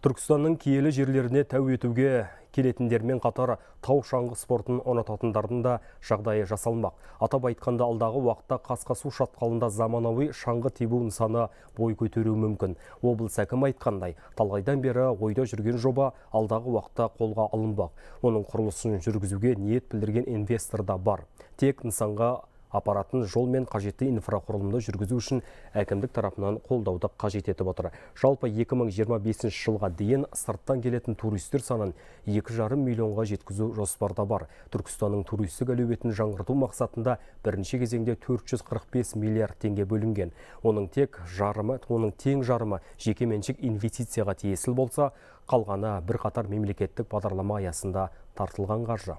Түркістанның киелі жерлеріне тәу етуге келетіндермен қатар тау шаңғы спортын ұнататындардың да жағдайы жасалмақ. Атап айтқанда алдағы уақытта қасқасу шатқалында заманауи шаңғы тебу нысаны бой көтеруі мүмкін. Облыс әкімі айтқандай, талғайдан бері ойда жүрген жоба алдағы уақытта қолға алынбақ. Оның құрылысын жүргізуге ниет білдірген инвестор да бар. Тек нысанға Апаратын жол мен қажетті инфрақұрылымды жүргізу үшін әкімдік тарапынан қолдауды қажет етіп отыр жалпы 2025 жылға дейін сырттан келетін туристер санын 2,5 миллионға жеткізу жоспарда бар түркістанның туристік әлеуетін жаңғырту мақсатында бірінші кезеңде 445 миллиард теңге бөлінген оның тек жарымы оның тең жарымы жекеменшік инвестицияға тиесілі болса қалғаны бірқатар мемлекеттік бағдарлама аясында тартылған қаржы